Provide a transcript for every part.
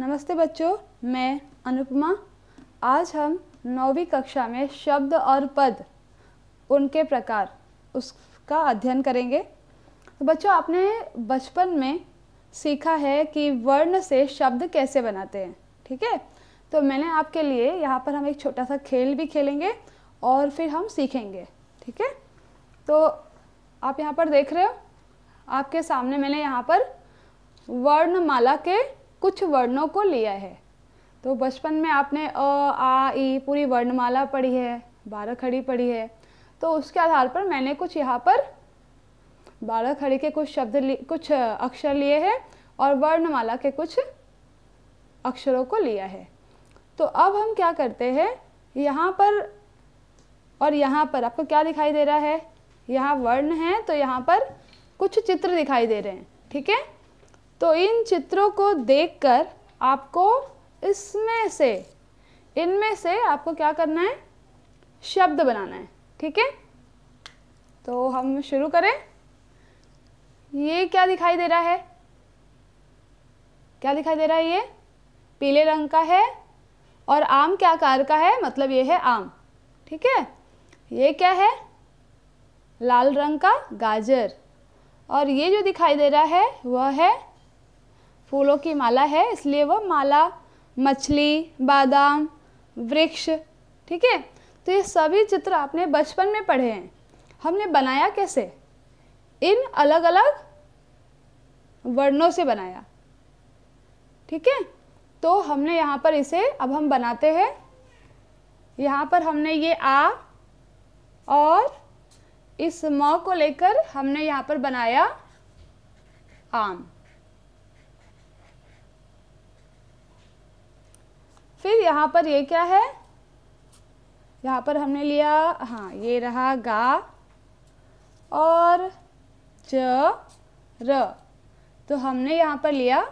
नमस्ते बच्चों मैं अनुपमा आज हम नौवीं कक्षा में शब्द और पद उनके प्रकार उसका अध्ययन करेंगे तो बच्चों आपने बचपन में सीखा है कि वर्ण से शब्द कैसे बनाते हैं ठीक है तो मैंने आपके लिए यहाँ पर हम एक छोटा सा खेल भी खेलेंगे और फिर हम सीखेंगे ठीक है तो आप यहाँ पर देख रहे हो आपके सामने मैंने यहाँ पर वर्णमाला के कुछ वर्णों को लिया है तो बचपन में आपने अ आ ई पूरी वर्णमाला पढ़ी है बारह खड़ी पढ़ी है तो उसके आधार पर मैंने कुछ यहाँ पर बारह खड़ी के कुछ शब्द कुछ अक्षर लिए हैं और वर्णमाला के कुछ अक्षरों को लिया है तो अब हम क्या करते हैं यहाँ पर और यहाँ पर आपको क्या दिखाई दे रहा है यहाँ वर्ण है तो यहाँ पर कुछ चित्र दिखाई दे रहे हैं ठीक है तो इन चित्रों को देखकर आपको इसमें से इनमें से आपको क्या करना है शब्द बनाना है ठीक है तो हम शुरू करें ये क्या दिखाई दे रहा है क्या दिखाई दे रहा है ये पीले रंग का है और आम क्या आकार का है मतलब ये है आम ठीक है ये क्या है लाल रंग का गाजर और ये जो दिखाई दे रहा है वह है फूलों की माला है इसलिए वह माला मछली बादाम वृक्ष ठीक है तो ये सभी चित्र आपने बचपन में पढ़े हैं हमने बनाया कैसे इन अलग अलग वर्णों से बनाया ठीक है तो हमने यहाँ पर इसे अब हम बनाते हैं यहाँ पर हमने ये आ और इस म को लेकर हमने यहाँ पर बनाया आम फिर यहाँ पर ये क्या है यहाँ पर हमने लिया हाँ ये रहा गा और ज र तो हमने यहाँ पर लिया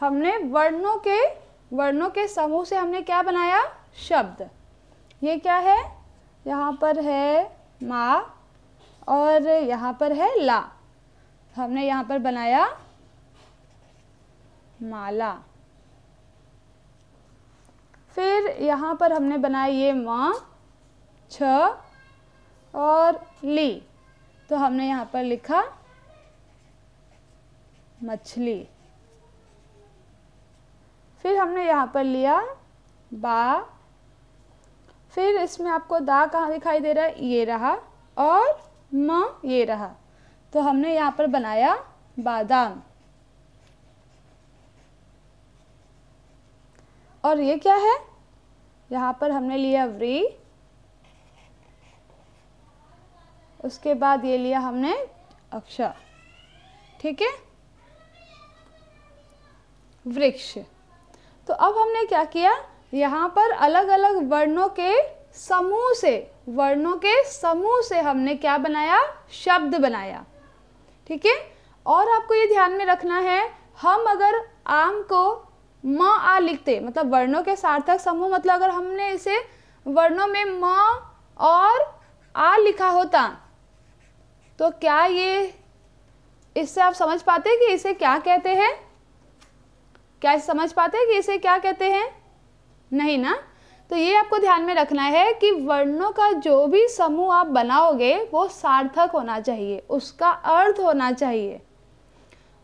हमने वर्णों के वर्णों के समूह से हमने क्या बनाया शब्द ये क्या है यहाँ पर है माँ और यहाँ पर है ला हमने यहाँ पर बनाया माला फिर यहाँ पर हमने बनाया ये म छ और ली तो हमने यहाँ पर लिखा मछली फिर हमने यहाँ पर लिया बा फिर इसमें आपको दा कहाँ दिखाई दे रहा है ये रहा और म ये रहा तो हमने यहाँ पर बनाया बादाम और ये क्या है यहाँ पर हमने लिया व्री उसके बाद ये लिया हमने अक्षर ठीक है वृक्ष तो अब हमने क्या किया यहाँ पर अलग अलग वर्णों के समूह से वर्णों के समूह से हमने क्या बनाया शब्द बनाया ठीक है और आपको ये ध्यान में रखना है हम अगर आम को म आ लिखते मतलब वर्णों के सार्थक समूह मतलब अगर हमने इसे वर्णों में म और आ लिखा होता तो क्या ये इससे आप समझ पाते कि इसे क्या कहते हैं क्या समझ पाते कि इसे क्या कहते हैं नहीं ना तो ये आपको ध्यान में रखना है कि वर्णों का जो भी समूह आप बनाओगे वो सार्थक होना चाहिए उसका अर्थ होना चाहिए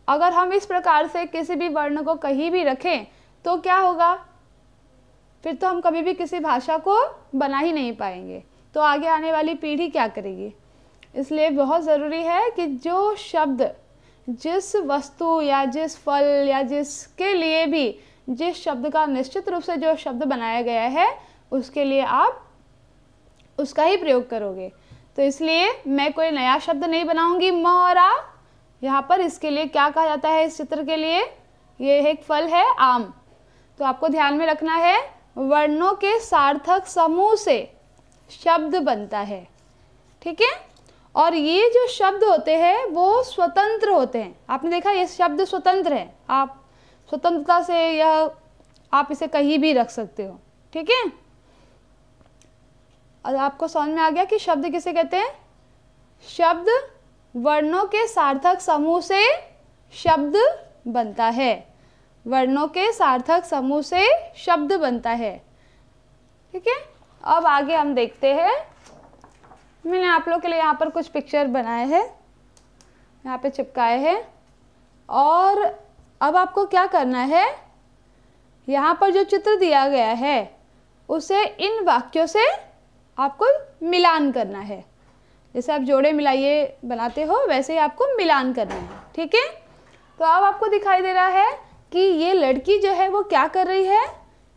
अगर हम इस प्रकार से किसी भी वर्ण को कहीं भी रखें तो क्या होगा फिर तो हम कभी भी किसी भाषा को बना ही नहीं पाएंगे तो आगे आने वाली पीढ़ी क्या करेगी इसलिए बहुत ज़रूरी है कि जो शब्द जिस वस्तु या जिस फल या जिसके लिए भी जिस शब्द का निश्चित रूप से जो शब्द बनाया गया है उसके लिए आप उसका ही प्रयोग करोगे तो इसलिए मैं कोई नया शब्द नहीं बनाऊंगी म और आप यहाँ पर इसके लिए क्या कहा जाता है इस चित्र के लिए ये एक फल है आम तो आपको ध्यान में रखना है वर्णों के सार्थक समूह से शब्द बनता है ठीक है और ये जो शब्द होते हैं वो स्वतंत्र होते हैं आपने देखा ये शब्द स्वतंत्र है आप स्वतंत्रता से यह आप इसे कहीं भी रख सकते हो ठीक है और आपको समझ में आ गया कि शब्द किसे कहते हैं शब्द वर्णों के सार्थक समूह से शब्द बनता है वर्णों के सार्थक समूह से शब्द बनता है ठीक है अब आगे हम देखते हैं मैंने आप लोग के लिए यहाँ पर कुछ पिक्चर बनाए हैं यहाँ पे चिपकाए हैं और अब आपको क्या करना है यहाँ पर जो चित्र दिया गया है उसे इन वाक्यों से आपको मिलान करना है जैसे आप जोड़े मिलाइए बनाते हो वैसे ही आपको मिलान करना है ठीक है तो अब आपको दिखाई दे रहा है कि ये लड़की जो है वो क्या कर रही है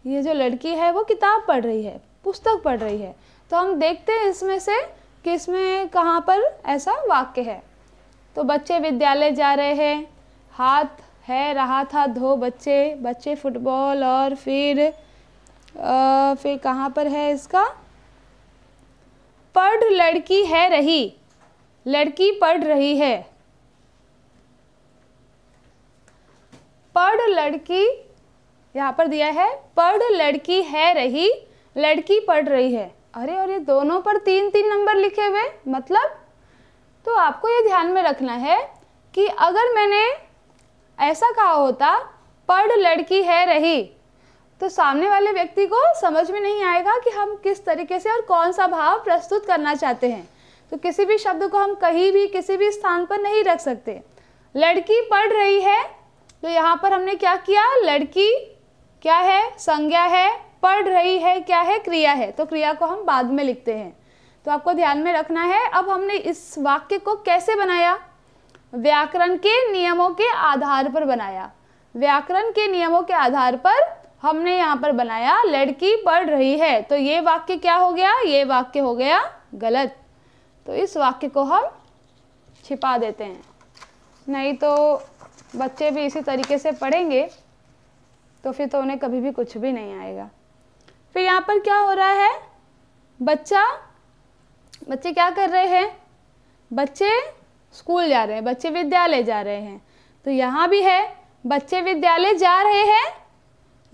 ये जो लड़की है वो किताब पढ़ रही है पुस्तक पढ़ रही है तो हम देखते हैं इसमें से कि इसमें कहाँ पर ऐसा वाक्य है तो बच्चे विद्यालय जा रहे हैं हाथ है रहा था धो बच्चे बच्चे फुटबॉल और फिर आ, फिर कहाँ पर है इसका पढ़ लड़की है रही लड़की पढ़ रही है पढ़ लड़की यहाँ पर दिया है पढ़ लड़की है रही लड़की पढ़ रही है अरे और ये दोनों पर तीन तीन नंबर लिखे हुए मतलब तो आपको ये ध्यान में रखना है कि अगर मैंने ऐसा कहा होता पढ़ लड़की है रही तो सामने वाले व्यक्ति को समझ में नहीं आएगा कि हम किस तरीके से और कौन सा भाव प्रस्तुत करना चाहते हैं तो किसी भी शब्द को हम कहीं भी किसी भी स्थान पर नहीं रख सकते लड़की पढ़ रही है तो यहाँ पर हमने क्या किया लड़की क्या है संज्ञा है पढ़ रही है क्या है क्रिया है तो क्रिया को हम बाद में लिखते हैं तो आपको ध्यान में रखना है अब हमने इस वाक्य को कैसे बनाया व्याकरण के नियमों के आधार पर बनाया व्याकरण के नियमों के आधार पर हमने यहाँ पर बनाया लड़की पढ़ रही है तो ये वाक्य क्या हो गया ये वाक्य हो गया गलत तो इस वाक्य को हम छिपा देते हैं नहीं तो बच्चे भी इसी तरीके से पढ़ेंगे तो फिर तो उन्हें कभी भी कुछ भी नहीं आएगा फिर यहाँ पर क्या हो रहा है बच्चा बच्चे क्या कर रहे हैं बच्चे स्कूल जा रहे हैं बच्चे विद्यालय जा रहे हैं तो यहाँ भी है बच्चे विद्यालय जा रहे हैं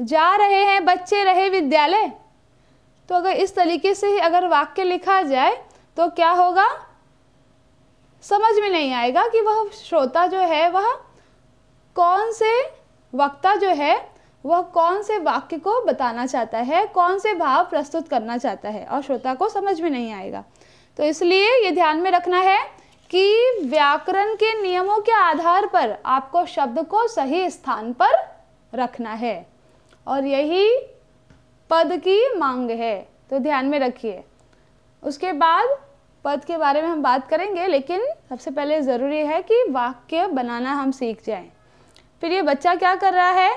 जा रहे हैं बच्चे रहे विद्यालय तो अगर इस तरीके से ही अगर वाक्य लिखा जाए तो क्या होगा समझ में नहीं आएगा कि वह श्रोता जो है वह कौन से वक्ता जो है वह कौन से वाक्य को बताना चाहता है कौन से भाव प्रस्तुत करना चाहता है और श्रोता को समझ में नहीं आएगा तो इसलिए ये ध्यान में रखना है कि व्याकरण के नियमों के आधार पर आपको शब्द को सही स्थान पर रखना है और यही पद की मांग है तो ध्यान में रखिए उसके बाद पद के बारे में हम बात करेंगे लेकिन सबसे पहले ज़रूरी है कि वाक्य बनाना हम सीख जाएं। फिर ये बच्चा क्या कर रहा है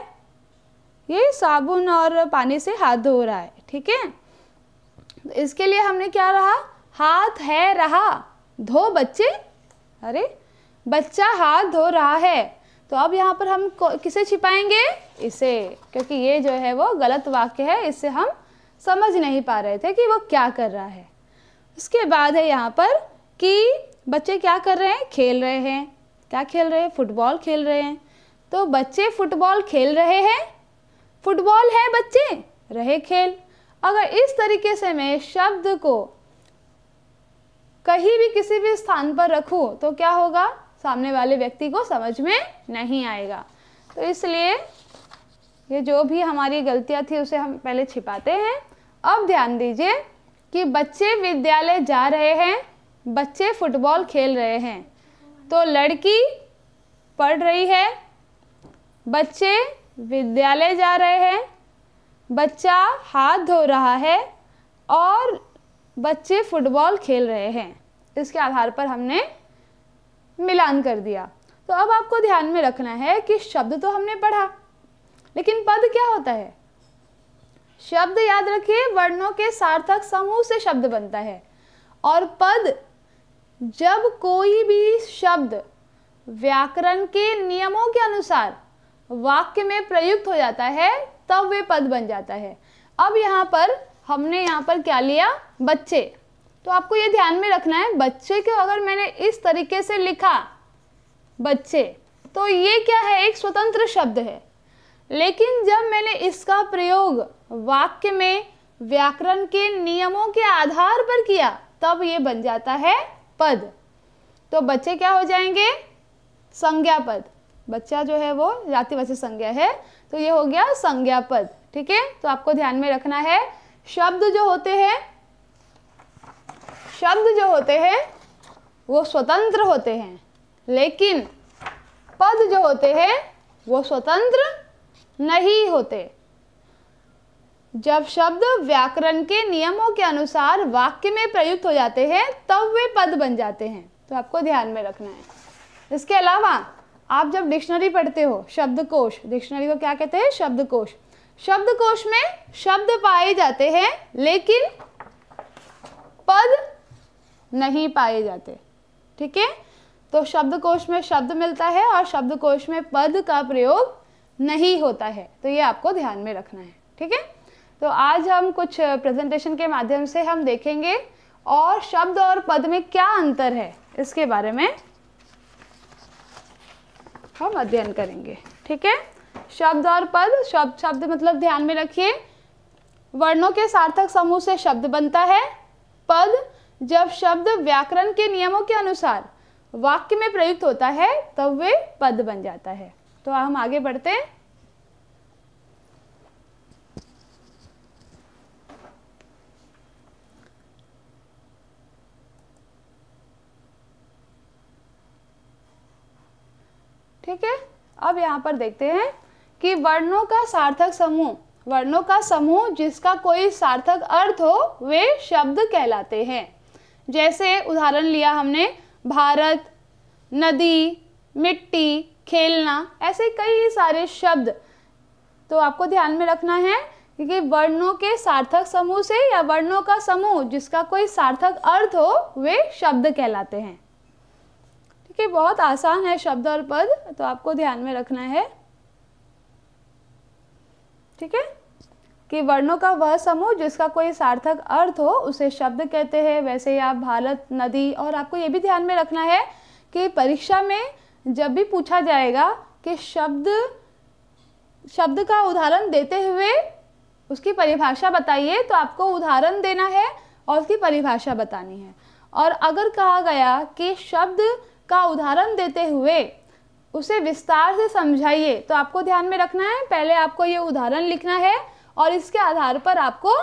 ये साबुन और पानी से हाथ धो रहा है ठीक है तो इसके लिए हमने क्या रहा हाथ है रहा धो बच्चे अरे बच्चा हाथ धो रहा है तो अब यहाँ पर हम किसे छिपाएंगे इसे क्योंकि ये जो है वो गलत वाक्य है इससे हम समझ नहीं पा रहे थे कि वो क्या कर रहा है उसके बाद है यहाँ पर कि बच्चे क्या कर रहे हैं खेल रहे हैं क्या खेल रहे हैं फुटबॉल खेल रहे हैं तो बच्चे फुटबॉल खेल रहे हैं फुटबॉल है बच्चे रहे खेल अगर इस तरीके से मैं शब्द को कहीं भी किसी भी स्थान पर रखूं तो क्या होगा सामने वाले व्यक्ति को समझ में नहीं आएगा तो इसलिए ये जो भी हमारी गलतियाँ थी उसे हम पहले छिपाते हैं अब ध्यान दीजिए कि बच्चे विद्यालय जा रहे हैं बच्चे फुटबॉल खेल रहे हैं तो लड़की पढ़ रही है बच्चे विद्यालय जा रहे हैं बच्चा हाथ धो रहा है और बच्चे फुटबॉल खेल रहे हैं इसके आधार पर हमने मिलान कर दिया तो अब आपको ध्यान में रखना है कि शब्द तो हमने पढ़ा लेकिन पद क्या होता है शब्द याद रखिए वर्णों के सार्थक समूह से शब्द बनता है और पद जब कोई भी शब्द व्याकरण के नियमों के अनुसार वाक्य में प्रयुक्त हो जाता है तब वे पद बन जाता है अब यहाँ पर हमने यहाँ पर क्या लिया बच्चे तो आपको ये ध्यान में रखना है बच्चे को अगर मैंने इस तरीके से लिखा बच्चे तो ये क्या है एक स्वतंत्र शब्द है लेकिन जब मैंने इसका प्रयोग वाक्य में व्याकरण के नियमों के आधार पर किया तब ये बन जाता है पद तो बच्चे क्या हो जाएंगे संज्ञा पद बच्चा जो है वो वाचक संज्ञा है तो ये हो गया संज्ञा पद ठीक है तो आपको ध्यान में रखना है शब्द जो होते हैं शब्द जो होते हैं वो स्वतंत्र होते हैं लेकिन पद जो होते हैं वो स्वतंत्र नहीं होते जब शब्द व्याकरण के नियमों के अनुसार वाक्य में प्रयुक्त हो जाते हैं तब वे पद बन जाते हैं तो आपको ध्यान में रखना है इसके अलावा आप जब डिक्शनरी पढ़ते हो शब्दकोश डिक्शनरी को क्या कहते हैं शब्दकोश शब्दकोश में शब्द पाए जाते हैं लेकिन पद नहीं पाए जाते ठीक है तो शब्दकोश में शब्द मिलता है और शब्दकोश में पद का प्रयोग नहीं होता है तो ये आपको ध्यान में रखना है ठीक है तो आज हम कुछ प्रेजेंटेशन के माध्यम से हम देखेंगे और शब्द और पद में क्या अंतर है इसके बारे में हम अध्ययन करेंगे ठीक है शब्द और पद शब्द शब्द मतलब ध्यान में रखिए वर्णों के सार्थक समूह से शब्द बनता है पद जब शब्द व्याकरण के नियमों के अनुसार वाक्य में प्रयुक्त होता है तब तो वे पद बन जाता है तो हम आगे बढ़ते हैं ठीक है अब यहां पर देखते हैं कि वर्णों का सार्थक समूह वर्णों का समूह जिसका कोई सार्थक अर्थ हो वे शब्द कहलाते हैं जैसे उदाहरण लिया हमने भारत नदी मिट्टी खेलना ऐसे कई सारे शब्द तो आपको ध्यान में रखना है क्योंकि वर्णों के सार्थक समूह से या वर्णों का समूह जिसका कोई सार्थक अर्थ हो वे शब्द कहलाते हैं ठीक है बहुत आसान है शब्द और पद तो आपको ध्यान में रखना है ठीक है कि वर्णों का वह समूह जिसका कोई सार्थक अर्थ हो उसे शब्द कहते हैं वैसे ही आप भारत नदी और आपको ये भी ध्यान में रखना है कि परीक्षा में जब भी पूछा जाएगा कि शब्द शब्द का उदाहरण देते हुए उसकी परिभाषा बताइए तो आपको उदाहरण देना है और उसकी परिभाषा बतानी है और अगर कहा गया कि शब्द का उदाहरण देते हुए उसे विस्तार से समझाइए तो आपको ध्यान में रखना है पहले आपको ये उदाहरण लिखना है और इसके आधार पर आपको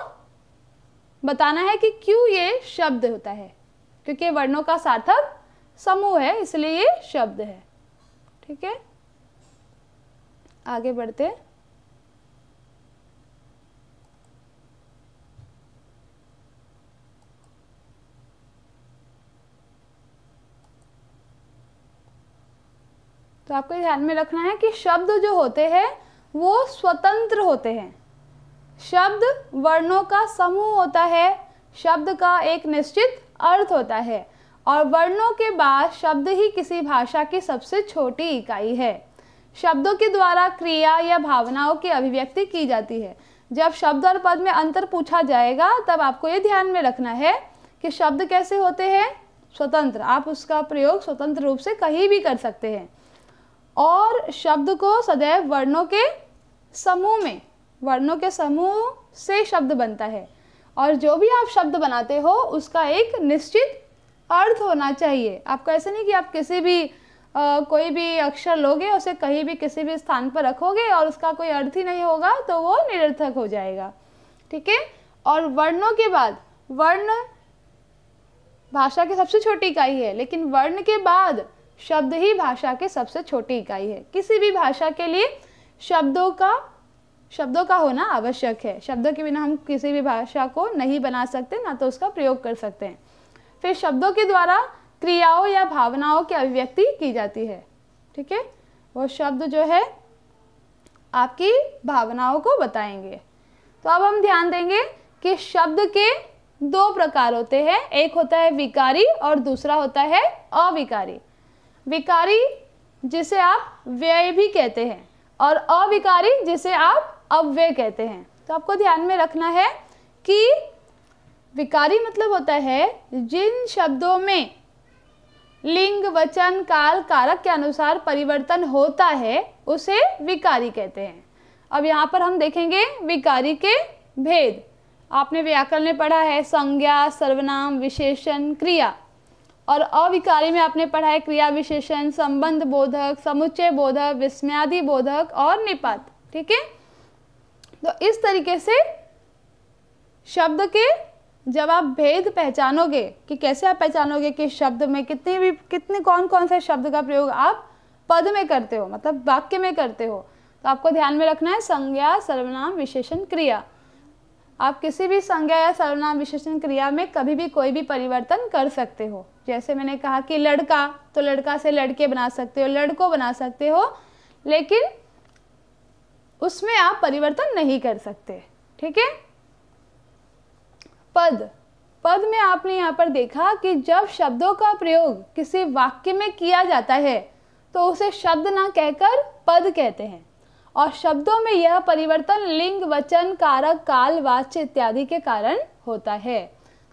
बताना है कि क्यों ये शब्द होता है क्योंकि वर्णों का सार्थक समूह है इसलिए ये शब्द है ठीक है आगे बढ़ते तो आपको ध्यान में रखना है कि शब्द जो होते हैं वो स्वतंत्र होते हैं शब्द वर्णों का समूह होता है शब्द का एक निश्चित अर्थ होता है और वर्णों के बाद शब्द ही किसी भाषा की सबसे छोटी इकाई है शब्दों के द्वारा क्रिया या भावनाओं की अभिव्यक्ति की जाती है जब शब्द और पद में अंतर पूछा जाएगा तब आपको ये ध्यान में रखना है कि शब्द कैसे होते हैं स्वतंत्र आप उसका प्रयोग स्वतंत्र रूप से कहीं भी कर सकते हैं और शब्द को सदैव वर्णों के समूह में वर्णों के समूह से शब्द बनता है और जो भी आप शब्द बनाते हो उसका एक निश्चित अर्थ होना चाहिए आपको ऐसे नहीं कि आप किसी भी आ, कोई भी अक्षर लोगे उसे कहीं भी किसी भी स्थान पर रखोगे और उसका कोई अर्थ ही नहीं होगा तो वो निरर्थक हो जाएगा ठीक है और वर्णों के बाद वर्ण भाषा की सबसे छोटी इकाई है लेकिन वर्ण के बाद शब्द ही भाषा के सबसे छोटी इकाई है किसी भी भाषा के लिए शब्दों का शब्दों का होना आवश्यक है शब्दों के बिना हम किसी भी भाषा को नहीं बना सकते ना तो उसका प्रयोग कर सकते हैं फिर शब्दों के द्वारा क्रियाओं या भावनाओं की अभिव्यक्ति की जाती है ठीक है वो शब्द जो है आपकी भावनाओं को बताएंगे तो अब हम ध्यान देंगे कि शब्द के दो प्रकार होते हैं एक होता है विकारी और दूसरा होता है अविकारी विकारी जिसे आप व्यय भी कहते हैं और अविकारी जिसे आप अव्यय कहते हैं तो आपको ध्यान में रखना है कि विकारी मतलब होता है जिन शब्दों में लिंग वचन काल कारक के अनुसार परिवर्तन होता है उसे विकारी कहते हैं अब यहाँ पर हम देखेंगे विकारी के भेद आपने व्याकरण में पढ़ा है संज्ञा सर्वनाम विशेषण क्रिया और अविकारी में आपने पढ़ा है क्रिया विशेषण संबंध बोधक समुच्चय बोधक विस्मयादि बोधक और निपात ठीक है तो इस तरीके से शब्द के जब आप भेद पहचानोगे कि कैसे आप पहचानोगे कि शब्द में कितने भी कितने कौन कौन से शब्द का प्रयोग आप पद में करते हो मतलब वाक्य में करते हो तो आपको ध्यान में रखना है संज्ञा सर्वनाम विशेषण क्रिया आप किसी भी संज्ञा या सर्वनाम विशेषण क्रिया में कभी भी कोई भी परिवर्तन कर सकते हो जैसे मैंने कहा कि लड़का तो लड़का से लड़के बना सकते हो लड़को बना सकते हो लेकिन उसमें आप परिवर्तन नहीं कर सकते ठीक है पद पद में आपने यहाँ पर देखा कि जब शब्दों का प्रयोग किसी वाक्य में किया जाता है तो उसे शब्द ना कहकर पद कहते हैं और शब्दों में यह परिवर्तन लिंग वचन कारक काल वाच्य इत्यादि के कारण होता है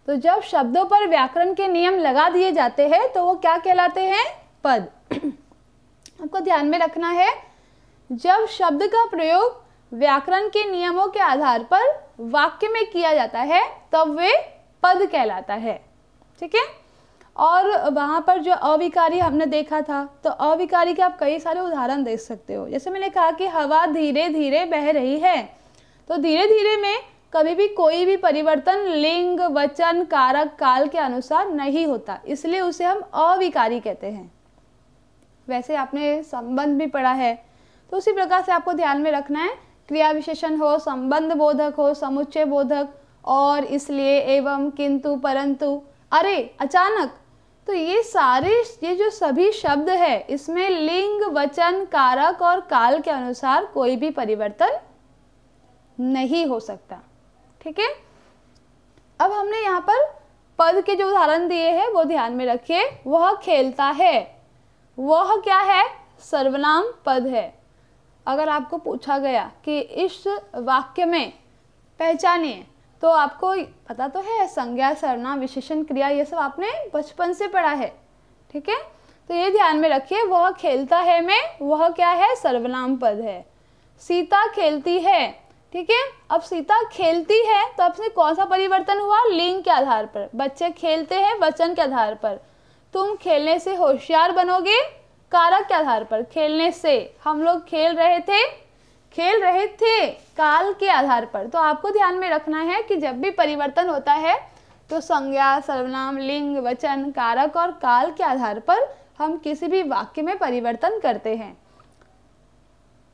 तो जब शब्दों पर व्याकरण के नियम लगा दिए जाते हैं तो वो क्या कहलाते हैं पद आपको ध्यान में रखना है जब शब्द का प्रयोग व्याकरण के नियमों के आधार पर वाक्य में किया जाता है तब वे पद कहलाता है ठीक है और वहाँ पर जो अविकारी हमने देखा था तो अविकारी के आप कई सारे उदाहरण देख सकते हो जैसे मैंने कहा कि हवा धीरे धीरे बह रही है तो धीरे धीरे में कभी भी कोई भी परिवर्तन लिंग वचन कारक काल के अनुसार नहीं होता इसलिए उसे हम अविकारी कहते हैं वैसे आपने संबंध भी पढ़ा है तो उसी प्रकार से आपको ध्यान में रखना है क्रिया विशेषण हो संबंध बोधक हो समुच्चय बोधक और इसलिए एवं किंतु परंतु अरे अचानक तो ये सारे ये जो सभी शब्द है इसमें लिंग वचन कारक और काल के अनुसार कोई भी परिवर्तन नहीं हो सकता ठीक है अब हमने यहाँ पर पद के जो उदाहरण दिए हैं वो ध्यान में रखिए वह खेलता है वह क्या है सर्वनाम पद है अगर आपको पूछा गया कि इस वाक्य में पहचानिए तो आपको पता तो है संज्ञा सरना विशेषण क्रिया ये सब आपने बचपन से पढ़ा है ठीक है तो ये ध्यान में रखिए वह खेलता है में वह क्या है सर्वनाम पद है सीता खेलती है ठीक है अब सीता खेलती है तो आपसे कौन सा परिवर्तन हुआ लिंग के आधार पर बच्चे खेलते हैं वचन के आधार पर तुम खेलने से होशियार बनोगे कारक के आधार पर खेलने से हम लोग खेल रहे थे खेल रहे थे काल के आधार पर तो आपको ध्यान में रखना है कि जब भी परिवर्तन होता है तो संज्ञा सर्वनाम लिंग वचन कारक और काल के आधार पर हम किसी भी वाक्य में परिवर्तन करते हैं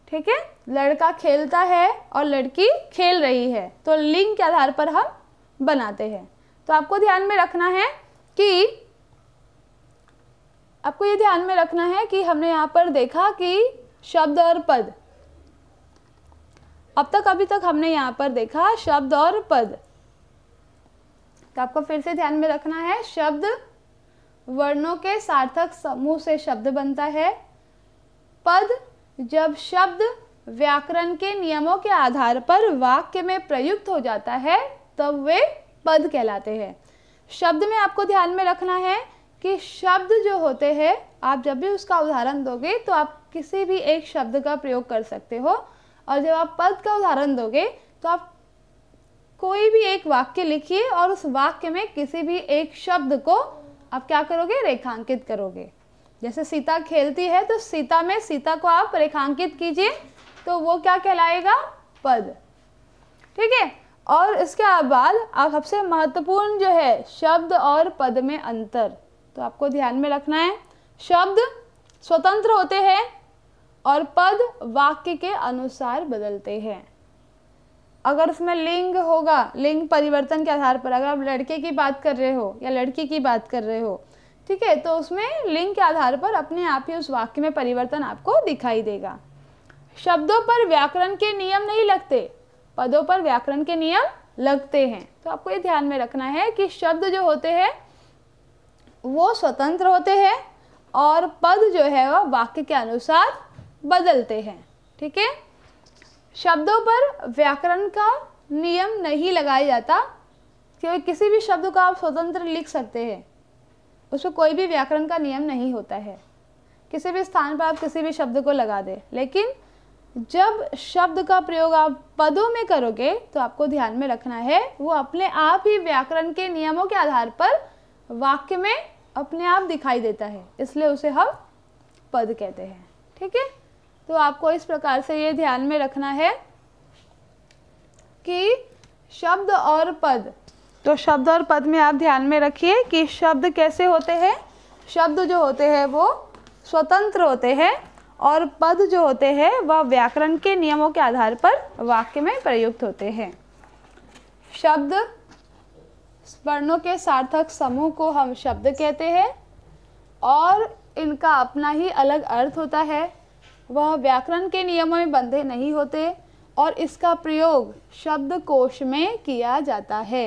ठीक है लड़का खेलता है और लड़की खेल रही है तो लिंग के आधार पर हम बनाते हैं तो आपको ध्यान में रखना है कि आपको ये ध्यान में रखना है कि हमने यहाँ पर देखा कि शब्द और पद अब तक अभी तक हमने यहाँ पर देखा शब्द और पद तो आपको फिर से ध्यान में रखना है शब्द वर्णों के सार्थक समूह से शब्द बनता है पद जब शब्द व्याकरण के नियमों के आधार पर वाक्य में प्रयुक्त हो जाता है तब तो वे पद कहलाते हैं शब्द में आपको ध्यान में रखना है कि शब्द जो होते हैं आप जब भी उसका उदाहरण दोगे तो आप किसी भी एक शब्द का प्रयोग कर सकते हो और जब आप पद का उदाहरण दोगे तो आप कोई भी एक वाक्य लिखिए और उस वाक्य में किसी भी एक शब्द को आप क्या करोगे रेखांकित करोगे जैसे सीता खेलती है तो सीता में सीता को आप रेखांकित कीजिए तो वो क्या कहलाएगा पद ठीक है और इसके बाद आप सबसे महत्वपूर्ण जो है शब्द और पद में अंतर तो आपको ध्यान में रखना है शब्द स्वतंत्र होते हैं और पद वाक्य के अनुसार बदलते हैं अगर उसमें लिंग होगा लिंग परिवर्तन के आधार पर अगर आप लड़के की बात कर रहे हो या लड़की की बात कर रहे हो ठीक है तो उसमें लिंग के आधार पर अपने आप ही उस वाक्य में परिवर्तन आपको दिखाई देगा शब्दों पर व्याकरण के नियम नहीं लगते पदों पर व्याकरण के नियम लगते हैं तो आपको ये ध्यान में रखना है कि शब्द जो होते हैं वो स्वतंत्र होते हैं और पद जो है वह वाक्य के अनुसार बदलते हैं ठीक है शब्दों पर व्याकरण का नियम नहीं लगाया जाता क्योंकि किसी भी शब्द को आप स्वतंत्र लिख सकते हैं उसमें कोई भी व्याकरण का नियम नहीं होता है किसी भी स्थान पर आप किसी भी शब्द को लगा दें लेकिन जब शब्द का प्रयोग आप पदों में करोगे तो आपको ध्यान में रखना है वो अपने आप ही व्याकरण के नियमों के आधार पर वाक्य में अपने आप दिखाई देता है इसलिए उसे हम पद कहते हैं ठीक है तो आपको इस प्रकार से ये ध्यान में रखना है कि शब्द और पद तो शब्द और पद में आप ध्यान में रखिए कि शब्द कैसे होते हैं शब्द जो होते हैं वो स्वतंत्र होते हैं और पद जो होते हैं वह व्याकरण के नियमों के आधार पर वाक्य में प्रयुक्त होते हैं शब्द वर्णों के सार्थक समूह को हम शब्द कहते हैं और इनका अपना ही अलग अर्थ होता है वह व्याकरण के नियमों में बंधे नहीं होते और इसका प्रयोग शब्दकोश में किया जाता है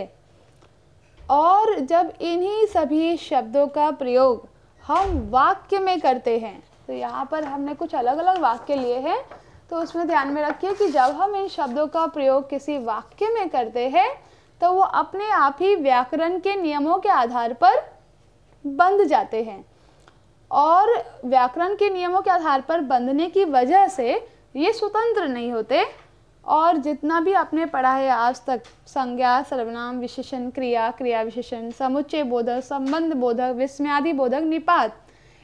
और जब इन्हीं सभी शब्दों का प्रयोग हम वाक्य में करते हैं तो यहाँ पर हमने कुछ अलग अलग वाक्य लिए हैं तो उसमें ध्यान में रखिए कि जब हम इन शब्दों का प्रयोग किसी वाक्य में करते हैं तो वो अपने आप ही व्याकरण के नियमों के आधार पर बंध जाते हैं और व्याकरण के नियमों के आधार पर बंधने की वजह से ये स्वतंत्र नहीं होते और जितना भी आपने पढ़ा है आज तक संज्ञा सर्वनाम विशेषण क्रिया क्रिया विशेषण समुच्चय बोधक संबंध बोधक विस्म्यादि बोधक निपात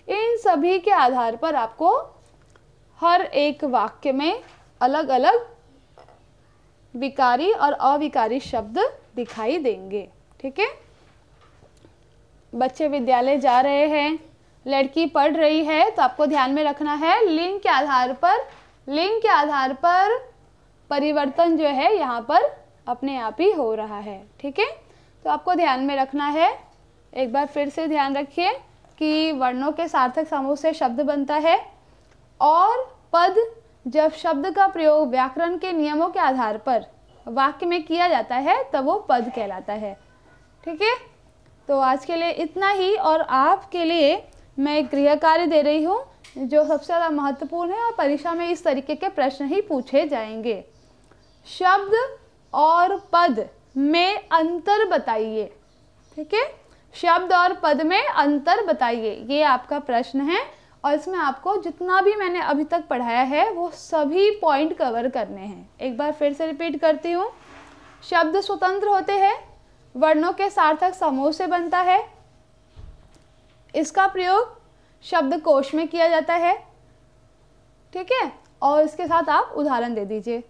इन सभी के आधार पर आपको हर एक वाक्य में अलग अलग विकारी और अविकारी शब्द दिखाई देंगे ठीक है बच्चे विद्यालय जा रहे हैं लड़की पढ़ रही है तो आपको ध्यान में रखना है लिंग के आधार पर लिंग के आधार पर परिवर्तन जो है यहाँ पर अपने आप ही हो रहा है ठीक है तो आपको ध्यान में रखना है एक बार फिर से ध्यान रखिए कि वर्णों के सार्थक समूह से शब्द बनता है और पद जब शब्द का प्रयोग व्याकरण के नियमों के आधार पर वाक्य में किया जाता है तब वो पद कहलाता है ठीक है तो आज के लिए इतना ही और आपके लिए मैं एक गृह कार्य दे रही हूँ जो सबसे ज़्यादा महत्वपूर्ण है और परीक्षा में इस तरीके के प्रश्न ही पूछे जाएंगे शब्द और पद में अंतर बताइए ठीक है शब्द और पद में अंतर बताइए ये आपका प्रश्न है और इसमें आपको जितना भी मैंने अभी तक पढ़ाया है वो सभी पॉइंट कवर करने हैं एक बार फिर से रिपीट करती हूँ शब्द स्वतंत्र होते हैं वर्णों के सार्थक समूह से बनता है इसका प्रयोग शब्द कोश में किया जाता है ठीक है और इसके साथ आप उदाहरण दे दीजिए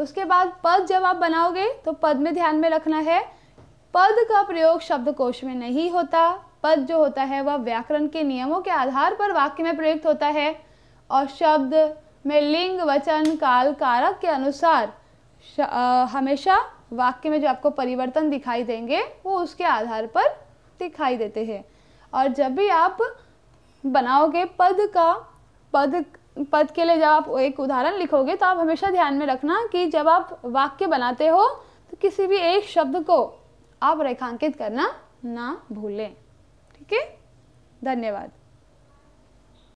उसके बाद पद जब आप बनाओगे तो पद में ध्यान में रखना है पद का प्रयोग शब्द कोश में नहीं होता पद जो होता है वह व्याकरण के नियमों के आधार पर वाक्य में प्रयुक्त होता है और शब्द में लिंग वचन काल कारक के अनुसार आ, हमेशा वाक्य में जो आपको परिवर्तन दिखाई देंगे वो उसके आधार पर दिखाई देते हैं और जब भी आप बनाओगे पद का पद पद के लिए जब आप एक उदाहरण लिखोगे तो आप हमेशा ध्यान में रखना कि जब आप वाक्य बनाते हो तो किसी भी एक शब्द को आप रेखांकित करना ना भूलें ओके धन्यवाद